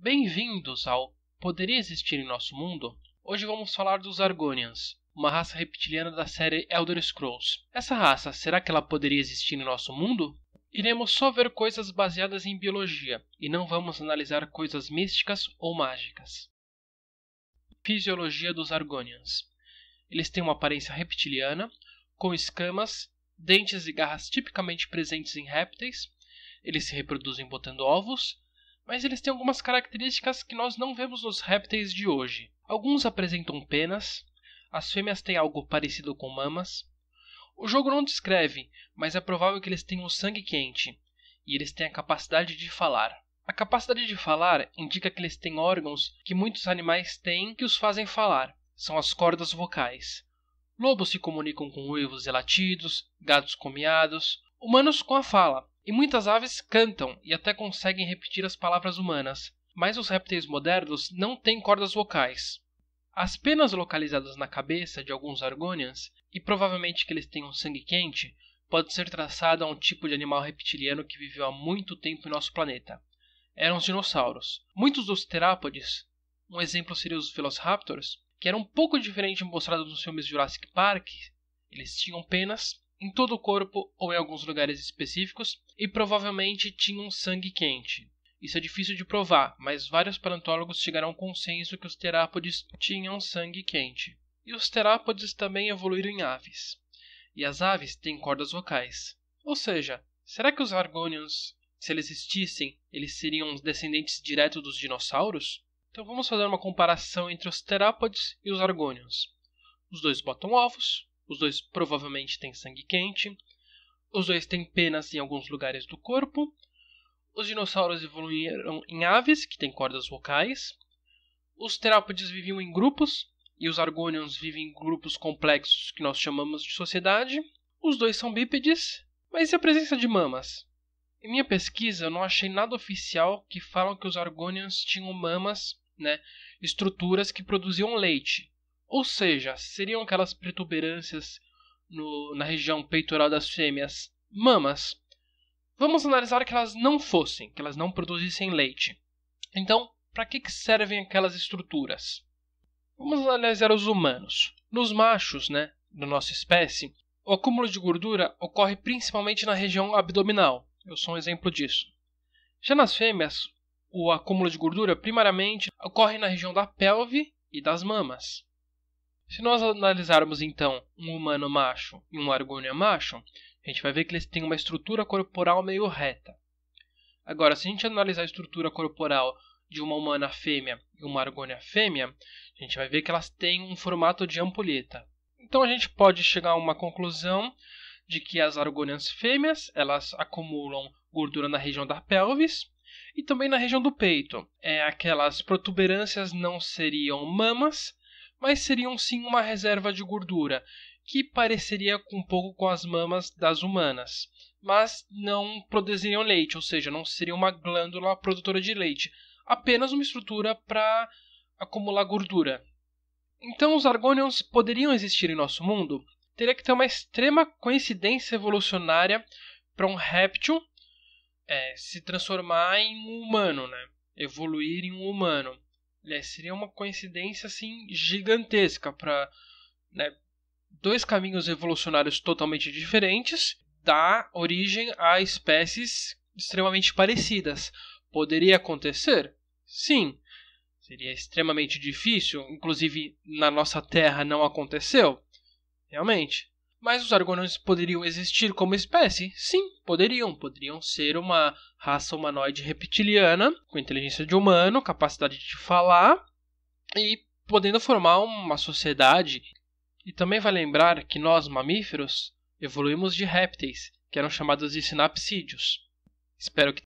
Bem-vindos ao Poderia Existir em Nosso Mundo? Hoje vamos falar dos Argonians, uma raça reptiliana da série Elder Scrolls. Essa raça, será que ela poderia existir em nosso mundo? Iremos só ver coisas baseadas em biologia e não vamos analisar coisas místicas ou mágicas. Fisiologia dos Argonians: Eles têm uma aparência reptiliana, com escamas, dentes e garras tipicamente presentes em répteis. Eles se reproduzem botando ovos mas eles têm algumas características que nós não vemos nos répteis de hoje. Alguns apresentam penas, as fêmeas têm algo parecido com mamas. O jogo não descreve, mas é provável que eles tenham o sangue quente, e eles têm a capacidade de falar. A capacidade de falar indica que eles têm órgãos que muitos animais têm que os fazem falar, são as cordas vocais. Lobos se comunicam com uivos e latidos, gatos com miados, humanos com a fala, e muitas aves cantam e até conseguem repetir as palavras humanas, mas os répteis modernos não têm cordas vocais. As penas localizadas na cabeça de alguns argonians, e provavelmente que eles tenham sangue quente, pode ser traçada a um tipo de animal reptiliano que viveu há muito tempo em nosso planeta. Eram os dinossauros. Muitos dos terápodes, um exemplo seria os Velociraptors, que era um pouco diferente mostrados nos filmes Jurassic Park, eles tinham penas em todo o corpo ou em alguns lugares específicos e provavelmente tinham sangue quente. Isso é difícil de provar, mas vários paleontólogos chegaram ao consenso que os terápodes tinham sangue quente. E os terápodes também evoluíram em aves. E as aves têm cordas vocais. Ou seja, será que os Argonians, se eles existissem, eles seriam os descendentes diretos dos dinossauros? Então vamos fazer uma comparação entre os terápodes e os argônios. Os dois botam ovos, os dois provavelmente têm sangue quente. Os dois têm penas em alguns lugares do corpo. Os dinossauros evoluíram em aves, que têm cordas vocais. Os terápodes viviam em grupos, e os argonians vivem em grupos complexos que nós chamamos de sociedade. Os dois são bípedes, mas e a presença de mamas? Em minha pesquisa, eu não achei nada oficial que falam que os argonians tinham mamas, né, estruturas que produziam leite. Ou seja, seriam aquelas protuberâncias no, na região peitoral das fêmeas mamas. Vamos analisar que elas não fossem, que elas não produzissem leite. Então, para que, que servem aquelas estruturas? Vamos analisar os humanos. Nos machos, né, da nossa espécie, o acúmulo de gordura ocorre principalmente na região abdominal. Eu sou um exemplo disso. Já nas fêmeas, o acúmulo de gordura primariamente ocorre na região da pelve e das mamas. Se nós analisarmos então um humano macho e um argônia macho, a gente vai ver que eles têm uma estrutura corporal meio reta. Agora, se a gente analisar a estrutura corporal de uma humana fêmea e uma argônia fêmea, a gente vai ver que elas têm um formato de ampulheta. Então a gente pode chegar a uma conclusão de que as argônias fêmeas, elas acumulam gordura na região da pelvis e também na região do peito. É aquelas protuberâncias não seriam mamas, mas seriam sim uma reserva de gordura, que pareceria um pouco com as mamas das humanas, mas não produziriam leite, ou seja, não seria uma glândula produtora de leite, apenas uma estrutura para acumular gordura. Então os argônions poderiam existir em nosso mundo? Teria que ter uma extrema coincidência evolucionária para um réptil é, se transformar em um humano, né? evoluir em um humano. É, seria uma coincidência assim gigantesca para né, dois caminhos evolucionários totalmente diferentes dar origem a espécies extremamente parecidas. Poderia acontecer? Sim. Seria extremamente difícil, inclusive na nossa Terra não aconteceu. Realmente. Mas os Argonauts poderiam existir como espécie? Sim, poderiam. Poderiam ser uma raça humanoide reptiliana, com inteligência de humano, capacidade de falar e podendo formar uma sociedade. E também vai lembrar que nós, mamíferos, evoluímos de répteis, que eram chamados de sinapsídeos. Espero que